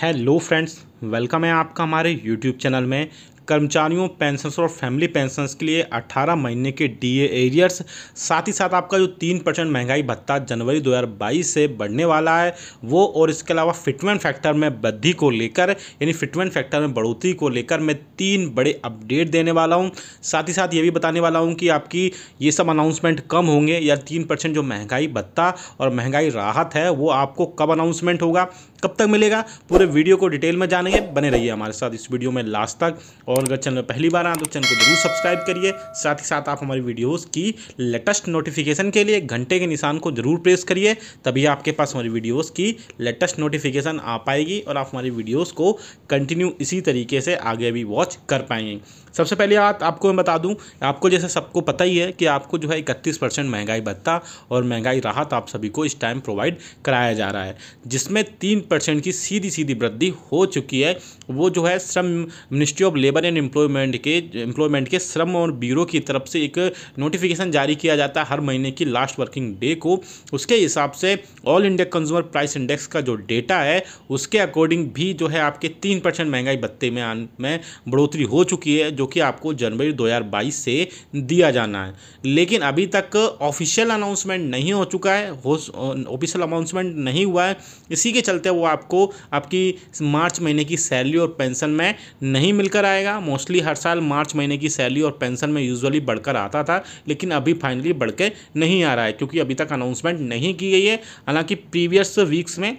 hello friends welcome है आपका हमारे यूट्यूब चैनल में कर्मचारियों पेंशनस और फैमिली पेंशनस के लिए अट्ठारह महीने के डीए एरियर्स साथ ही साथ आपका जो तीन परसेंट महंगाई भत्ता जनवरी 2022 से बढ़ने वाला है वो और इसके अलावा फिटमेंट फैक्टर में वृद्धि को लेकर यानी फिटमेंट फैक्टर में बढ़ोतरी को लेकर मैं तीन बड़े अपडेट देने वाला हूँ साथ ही साथ ये भी बताने वाला हूँ कि आपकी ये सब अनाउंसमेंट कम होंगे या तीन परसेंट जो महंगाई भत्ता और महंगाई राहत है वो आपको कब अनाउंसमेंट होगा कब तक मिलेगा पूरे वीडियो को डिटेल में जानेंगे बने रहिए हमारे साथ इस वीडियो में लास्ट तक और और अगर चैनल पहली बार आए तो चैनल को जरूर सब्सक्राइब करिए साथ ही साथ आप हमारी वीडियोज़ की लेटेस्ट नोटिफिकेशन के लिए घंटे के निशान को जरूर प्रेस करिए तभी आपके पास हमारी वीडियोज़ की लेटेस्ट नोटिफिकेशन आ पाएगी और आप हमारी वीडियोज़ को कंटिन्यू इसी तरीके से आगे भी वॉच कर पाएंगे सबसे पहले आप, आपको मैं बता दूं आपको जैसे सबको पता ही है कि आपको जो है इकतीस परसेंट महंगाई भत्ता और महंगाई राहत आप सभी को इस टाइम प्रोवाइड कराया जा रहा है जिसमें तीन परसेंट की सीधी सीधी वृद्धि हो चुकी है वो जो है श्रम ministry of labour and employment के एम्प्लॉयमेंट के श्रम और ब्यूरो की तरफ से एक नोटिफिकेशन जारी किया जाता है हर महीने की लास्ट वर्किंग डे को उसके हिसाब से all India consumer price index का जो डेटा है उसके अकॉर्डिंग भी जो है आपके तीन परसेंट महंगाई भत्ते में आन में बढ़ोतरी हो चुकी है जो कि आपको जनवरी दो से दिया जाना है लेकिन अभी तक ऑफिशियल अनाउंसमेंट नहीं हो चुका है ऑफिशियल अनाउंसमेंट नहीं हुआ है इसी के चलते वो आपको आपकी मार्च महीने की सैलरी और पेंशन में नहीं मिलकर आएगा था मोस्टली हर साल मार्च महीने की सैलरी और पेंशन में यूजुअली बढ़कर आता था लेकिन अभी फाइनली बढ़ के नहीं आ रहा है क्योंकि अभी तक अनाउंसमेंट नहीं की गई है हालांकि प्रीवियस वीक्स में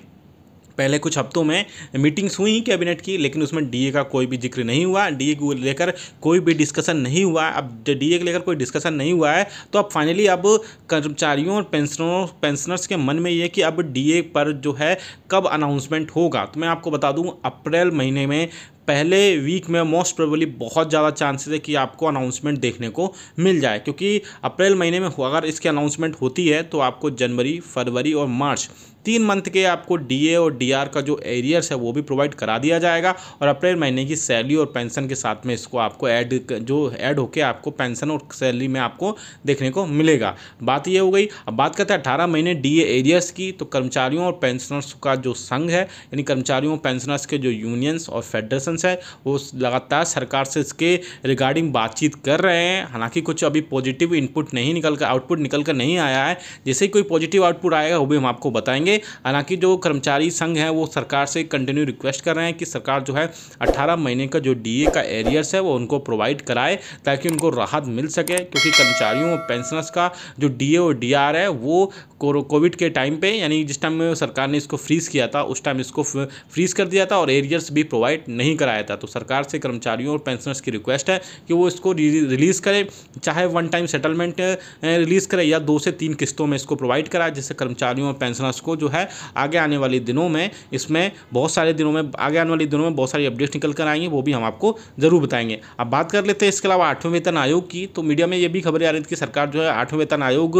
पहले कुछ हफ्तों में मीटिंग्स हुई कैबिनेट की लेकिन उसमें डीए का कोई भी जिक्र नहीं हुआ डीए को लेकर कोई भी डिस्कशन नहीं हुआ अब डीए को लेकर कोई डिस्कशन नहीं हुआ है तो अब फाइनली अब कर्मचारियों और पेंशनरों पेंशनर्स के मन में ये कि अब डीए पर जो है कब अनाउंसमेंट होगा तो मैं आपको बता दूँ अप्रैल महीने में पहले वीक में मोस्ट प्रोबेबली बहुत ज़्यादा चांसेस है कि आपको अनाउंसमेंट देखने को मिल जाए क्योंकि अप्रैल महीने में अगर इसकी अनाउंसमेंट होती है तो आपको जनवरी फरवरी और मार्च तीन मंथ के आपको डी और डी का जो एरियर्स है वो भी प्रोवाइड करा दिया जाएगा और अप्रैल महीने की सैलरी और पेंशन के साथ में इसको आपको ऐड जो ऐड होकर आपको पेंशन और सैलरी में आपको देखने को मिलेगा बात ये हो गई अब बात करते हैं अठारह महीने डी एरियर्स की तो कर्मचारियों और पेंशनर्स का जो संघ है यानी कर्मचारियों और पेंशनर्स के जो यूनियंस और फेडरेशन है वो लगातार सरकार से इसके रिगार्डिंग बातचीत कर रहे हैं हालांकि कुछ अभी पॉजिटिव इनपुट नहीं निकल कर आउटपुट निकल कर नहीं आया है जैसे कोई पॉजिटिव आउटपुट आएगा वो भी हम आपको बताएंगे हालांकि जो कर्मचारी संघ है वो सरकार से कंटिन्यू रिक्वेस्ट कर रहे हैं कि सरकार जो है अट्ठारह महीने का जो डी का एरियर्स है वो उनको प्रोवाइड कराए ताकि उनको राहत मिल सके क्योंकि कर्मचारियों और पेंशनर्स का जो डी और डी है वो कोविड के टाइम पे यानी जिस टाइम में सरकार ने इसको फ्रीज़ किया था उस टाइम इसको फ्रीज़ कर दिया था और एरियर्स भी प्रोवाइड नहीं कराया था तो सरकार से कर्मचारियों और पेंशनर्स की रिक्वेस्ट है कि वो इसको रिलीज़ करें चाहे वन टाइम सेटलमेंट रिलीज़ करें या दो से तीन किस्तों में इसको प्रोवाइड कराए जिससे कर्मचारियों और पेंशनर्स को जो जो है आगे आने वाले दिनों में इसमें बहुत सारे दिनों में आगे आने वाले दिनों में बहुत सारी अपडेट्स निकल कर आएंगे वो भी हम आपको ज़रूर बताएंगे अब बात कर लेते हैं इसके अलावा आठवें वेतन आयोग की तो मीडिया में ये भी खबरें आ रही थी कि सरकार जो है आठवें वेतन आयोग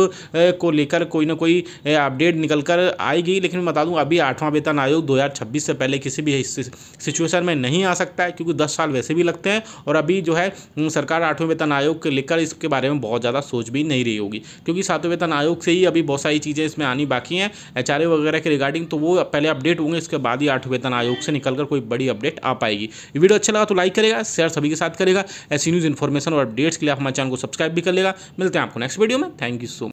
को लेकर कोई ना कोई अपडेट निकल कर आएगी लेकिन मैं बता दूँ अभी आठवां वेतन आयोग दो से पहले किसी भी सिचुएशन में नहीं आ सकता है क्योंकि दस साल वैसे भी लगते हैं और अभी जो है सरकार आठवें वेतन आयोग को लेकर इसके बारे में बहुत ज़्यादा सोच भी नहीं रही होगी क्योंकि सातवें वेतन आयोग से ही अभी बहुत सारी चीज़ें इसमें आनी बाकी हैं एच वगैरह के रिगार्डिंग तो वो पहले अपडेट होंगे इसके बाद ही आठ वेतन आयोग से निकलकर कोई बड़ी अपडेट आ पाएगी ये वीडियो अच्छा लगा तो लाइक करेगा शेयर सभी के साथ करेगा ऐसी न्यूज़ इन्फॉर्मेशन और अपडेट्स के लिए आप हमारे चैनल को सब्सक्राइब भी कर लेगा मिलते हैं आपको नेक्स्ट वीडियो में थैंक यू सो मच